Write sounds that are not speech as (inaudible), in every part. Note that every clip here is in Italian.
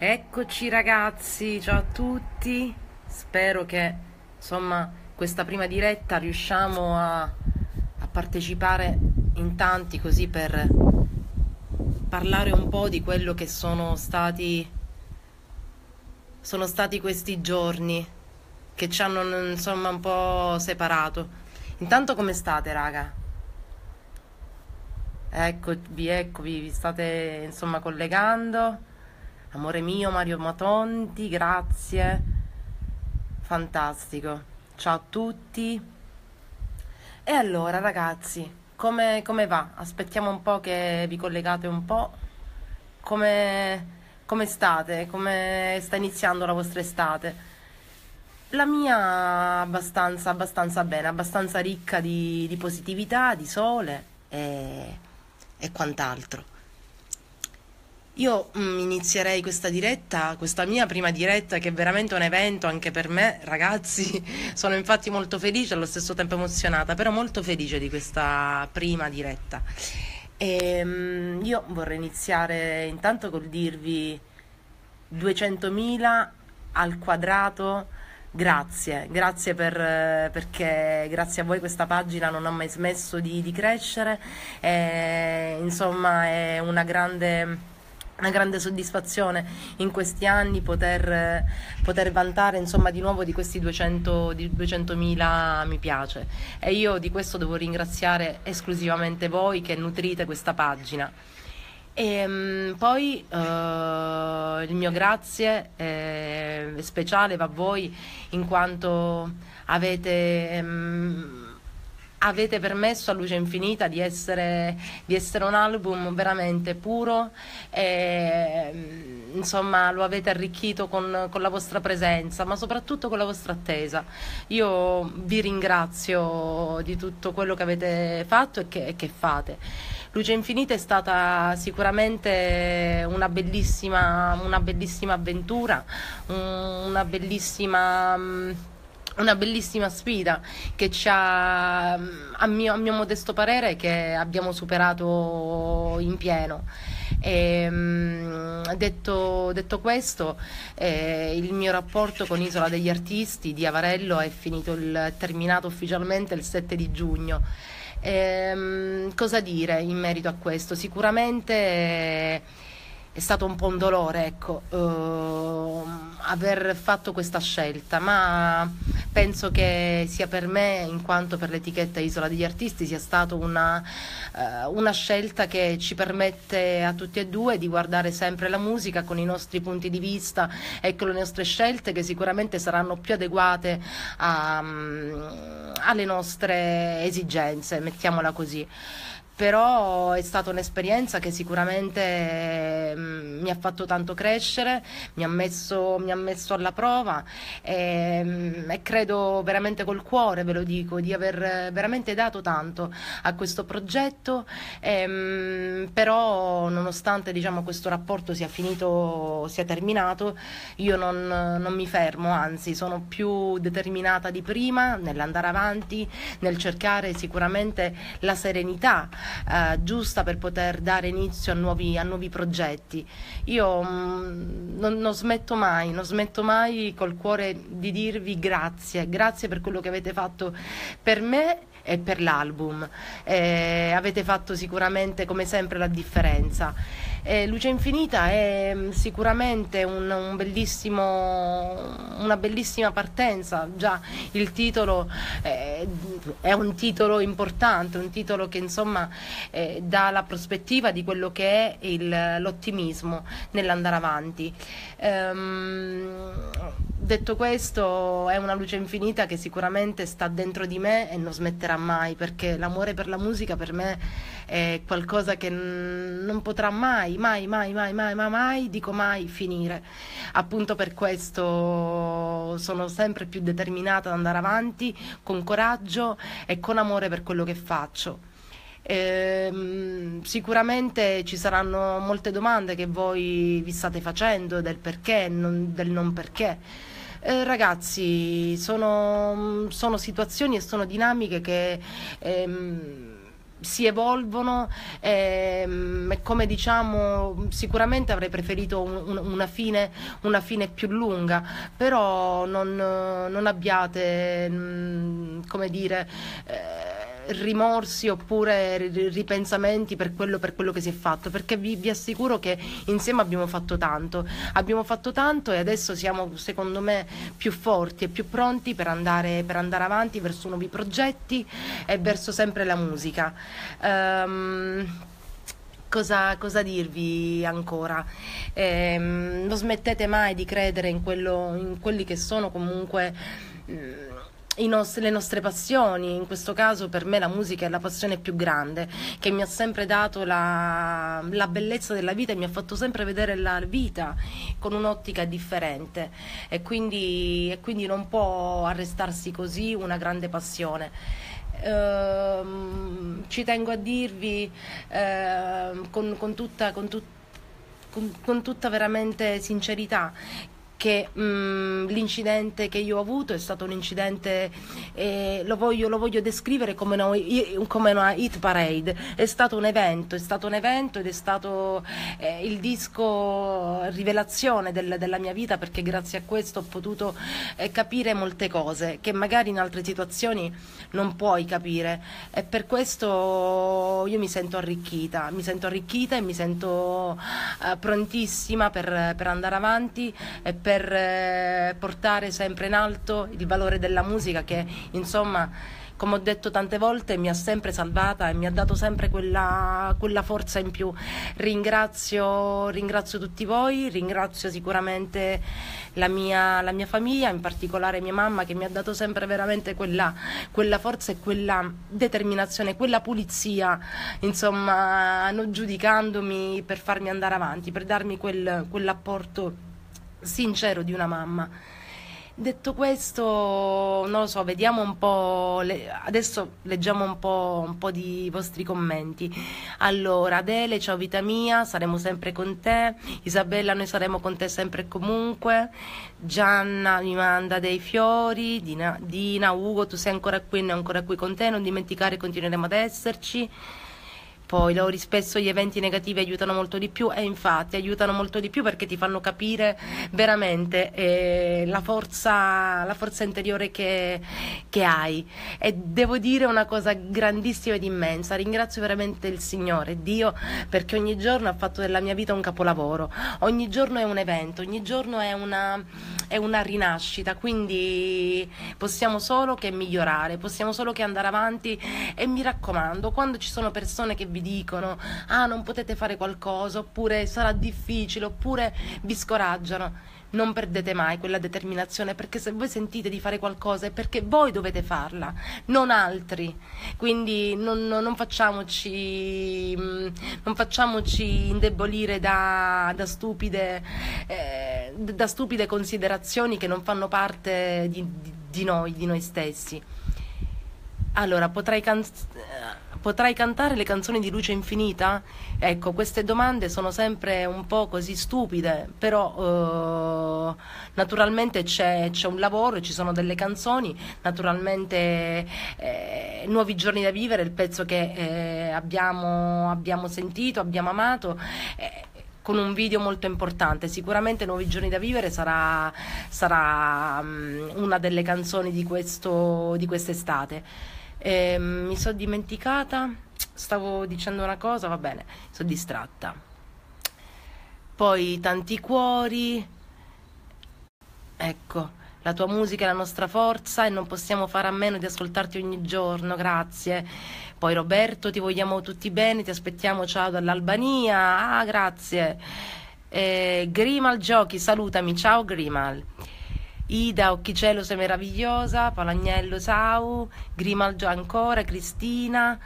Eccoci ragazzi, ciao a tutti. Spero che insomma questa prima diretta riusciamo a, a, partecipare in tanti così per parlare un po' di quello che sono stati sono stati questi giorni che ci hanno insomma un po' separato. Intanto come state, raga? Eccovi, eccovi, vi state insomma collegando. Amore mio Mario Matonti, grazie. Fantastico. Ciao a tutti. E allora ragazzi, come, come va? Aspettiamo un po' che vi collegate un po'. Come, come state? Come sta iniziando la vostra estate? La mia abbastanza, abbastanza bene, abbastanza ricca di, di positività, di sole e, e quant'altro. Io mh, mm, inizierei questa diretta, questa mia prima diretta che è veramente un evento anche per me, ragazzi. (laughs) Sono infatti molto felice, allo stesso tempo emozionata, però molto felice di questa prima diretta. E, ehm, mh, io vorrei iniziare intanto col dirvi 200.000 al quadrato. Grazie, grazie per, perché grazie a voi questa pagina non ha mai smesso di, di crescere. E, eh, insomma, è una grande una grande soddisfazione in questi anni poter, poter vantare insomma, di nuovo di questi 200, di 200.000 mi piace e io di questo devo ringraziare esclusivamente voi che nutrite questa pagina e ehm, poi uh, il mio grazie eh, speciale va a voi in quanto avete um, avete permesso a Luce Infinita di essere, di essere un album veramente puro e, mm, insomma lo avete arricchito con, con, la vostra presenza ma soprattutto con la vostra attesa io vi ringrazio di tutto quello che avete fatto e che, e che fate Luce Infinita è stata sicuramente una bellissima, una bellissima avventura una bellissima mm, una bellissima sfida che ci ha, a mio, a mio modesto parere, che abbiamo superato in pieno. E, ehm, detto, detto, questo, eh, il mio rapporto con Isola degli Artisti di Avarello è finito il, terminato ufficialmente il 7 di giugno. E, ehm, cosa dire in merito a questo? Sicuramente. Eh, è stato un po' un dolore ecco, eh, aver fatto questa scelta, ma penso che sia per me, in quanto per l'etichetta Isola degli Artisti, sia stata una, eh, una scelta che ci permette a tutti e due di guardare sempre la musica con i nostri punti di vista e con le nostre scelte che sicuramente saranno più adeguate a, mm, alle nostre esigenze, mettiamola così però è stata un'esperienza che sicuramente mm, mi ha fatto tanto crescere, mi ha messo, mi ha messo alla prova e, mm, e, credo veramente col cuore, ve lo dico, di aver veramente dato tanto a questo progetto, e, mm, però nonostante diciamo, questo rapporto sia finito, sia terminato, io non, non mi fermo, anzi sono più determinata di prima nell'andare avanti, nel cercare sicuramente la serenità eh, giusta per poter dare inizio a nuovi, a nuovi progetti. Io mh, mm, non, non, smetto mai, non smetto mai col cuore di dirvi grazie, grazie per quello che avete fatto per me e per l'album. Eh, avete fatto sicuramente come sempre la differenza. Eh, Luce Infinita è mm, sicuramente un, un una bellissima partenza, già il titolo eh, è un titolo importante, un titolo che insomma eh, dà la prospettiva di quello che è il, l'ottimismo nell'andare avanti. Ehm, detto questo è una luce infinita che sicuramente sta dentro di me e non smetterà mai perché l'amore per la musica per me è qualcosa che n- non potrà mai mai, mai, mai, mai, mai, mai, dico mai finire. Appunto per questo sono sempre più determinata ad andare avanti con coraggio e con amore per quello che faccio. Eh, sicuramente ci saranno molte domande che voi vi state facendo del perché, e del non perché. Eh, ragazzi, sono, sono, situazioni e sono dinamiche che... Ehm, si evolvono ehm, come diciamo sicuramente avrei preferito un, un, una, fine, una, fine, più lunga però non, non abbiate mm, come dire eh, rimorsi oppure ripensamenti per quello, per quello che si è fatto, perché vi, vi, assicuro che insieme abbiamo fatto tanto, abbiamo fatto tanto e adesso siamo secondo me più forti e più pronti per andare, per andare avanti verso nuovi progetti e verso sempre la musica. Um, Cosa, cosa, dirvi ancora? Eh, non smettete mai di credere in, quello, in quelli che sono comunque mm, nos- le nostre passioni, in questo caso per me la musica è la passione più grande che mi ha sempre dato la, la bellezza della vita e mi ha fatto sempre vedere la vita con un'ottica differente e quindi, e quindi non può arrestarsi così una grande passione. Uh, ci tengo a dirvi uh, con, con, tutta, con, tut, con, tutta veramente sincerità che mh, mm, l'incidente che io ho avuto è stato un incidente, eh, lo, voglio, lo, voglio, descrivere come una, come una, hit parade, è stato un evento, è stato un evento ed è stato eh, il disco rivelazione del, della mia vita perché grazie a questo ho potuto eh, capire molte cose che magari in altre situazioni non puoi capire e per questo io mi sento arricchita, mi sento arricchita e mi sento eh, prontissima per, per andare avanti e per per eh, portare sempre in alto il valore della musica che insomma come ho detto tante volte mi ha sempre salvata e mi ha dato sempre quella, quella forza in più ringrazio, ringrazio, tutti voi ringrazio sicuramente la mia, la mia, famiglia in particolare mia mamma che mi ha dato sempre veramente quella, quella forza e quella determinazione quella pulizia insomma non giudicandomi per farmi andare avanti per darmi quel, quell'apporto sincero di una mamma. Detto questo, non lo so, vediamo un po', le, adesso leggiamo un po', un po' di vostri commenti. Allora, Adele, ciao vita mia, saremo sempre con te. Isabella, noi saremo con te sempre e comunque. Gianna mi manda dei fiori. Dina, Dina Ugo, tu sei ancora qui, noi ancora qui con te. Non dimenticare, continueremo ad esserci poi Lori spesso gli eventi negativi aiutano molto di più e infatti aiutano molto di più perché ti fanno capire veramente eh, la, forza, la, forza, interiore che, che, hai e devo dire una cosa grandissima ed immensa ringrazio veramente il Signore Dio perché ogni giorno ha fatto della mia vita un capolavoro ogni giorno è un evento ogni giorno è una, è una rinascita quindi possiamo solo che migliorare possiamo solo che andare avanti e mi raccomando quando ci sono persone che vi vi dicono ah non potete fare qualcosa oppure sarà difficile oppure vi scoraggiano. Non perdete mai quella determinazione perché se voi sentite di fare qualcosa è perché voi dovete farla, non altri. Quindi non, non, facciamoci, mm, non facciamoci indebolire da, da, stupide, eh, da, stupide, considerazioni che non fanno parte di, di noi, di noi stessi. Allora, potrai, can- eh, potrai, cantare le canzoni di Luce Infinita? Ecco, queste domande sono sempre un po' così stupide, però eh, naturalmente c'è, c'è, un lavoro, ci sono delle canzoni, naturalmente eh, Nuovi giorni da vivere, il pezzo che eh, abbiamo, abbiamo, sentito, abbiamo amato eh, con un video molto importante. Sicuramente Nuovi giorni da vivere sarà, sarà um, una delle canzoni di, questo, di quest'estate. E, ehm, mi sono dimenticata, stavo dicendo una cosa, va bene, sono distratta. Poi tanti cuori. Ecco, la tua musica è la nostra forza e non possiamo fare a meno di ascoltarti ogni giorno, grazie. Poi Roberto, ti vogliamo tutti bene, ti aspettiamo, ciao dall'Albania, ah grazie. Eh, Grimal Giochi, salutami, ciao Grimal. Ida Occhicello sei meravigliosa, Palagnello Sau, Grimaldo ancora, Cristina,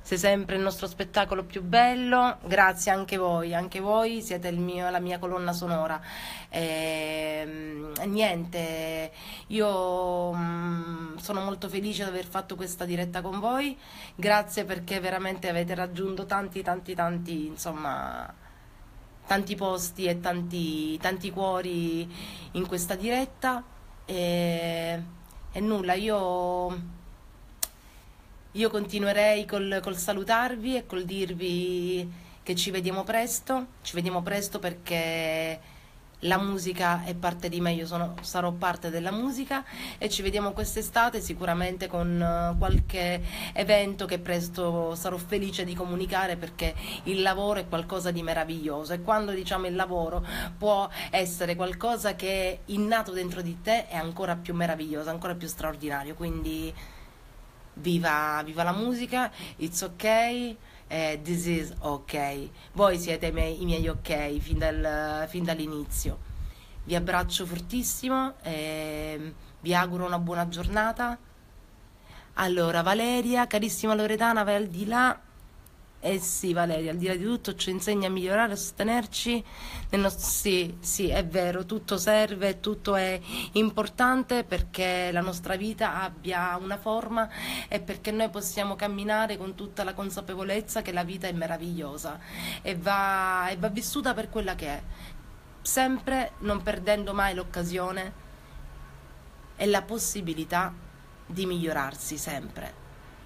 sei sempre il nostro spettacolo più bello, grazie anche voi, anche voi siete mio, la mia colonna sonora. E, ehm, niente, io mm, sono molto felice di aver fatto questa diretta con voi, grazie perché veramente avete raggiunto tanti, tanti, tanti, insomma tanti posti e tanti, tanti cuori in questa diretta e, e nulla, io... Io continuerei col, col, salutarvi e col dirvi che ci vediamo presto, ci vediamo presto perché la musica è parte di me, io sono, sarò parte della musica e ci vediamo quest'estate sicuramente con eh, qualche evento che presto sarò felice di comunicare perché il lavoro è qualcosa di meraviglioso e quando diciamo il lavoro può essere qualcosa che è innato dentro di te è ancora più meraviglioso, ancora più straordinario, quindi viva, viva la musica, it's okay eh, This is ok. Voi siete miei, i miei ok fin, dal, fin dall'inizio. Vi abbraccio fortissimo e ehm, vi auguro una buona giornata. Allora, Valeria, carissima Loredana, vai al di là. Eh sì, Valeria, al di là di tutto ci insegna a migliorare, a sostenerci. Nostro... Sì, sì, è vero, tutto serve, tutto è importante perché la nostra vita abbia una forma e perché noi possiamo camminare con tutta la consapevolezza che la vita è meravigliosa e va, e va vissuta per quella che è, sempre non perdendo mai l'occasione e la possibilità di migliorarsi sempre.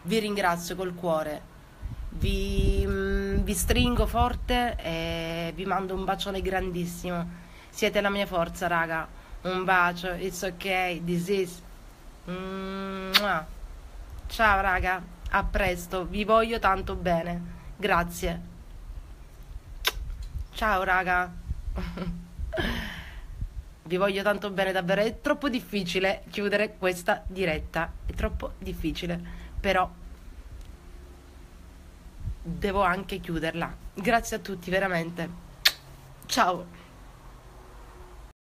Vi ringrazio col cuore vi, mm, vi stringo forte e vi mando un bacione grandissimo. Siete la mia forza, raga. Un bacio, it's okay, this is. Mua. Ciao, raga. A presto, vi voglio tanto bene. Grazie. Ciao, raga. (laughs) vi voglio tanto bene davvero. È troppo difficile chiudere questa diretta. È troppo difficile, però devo anche chiuderla. Grazie a tutti, veramente. Ciao!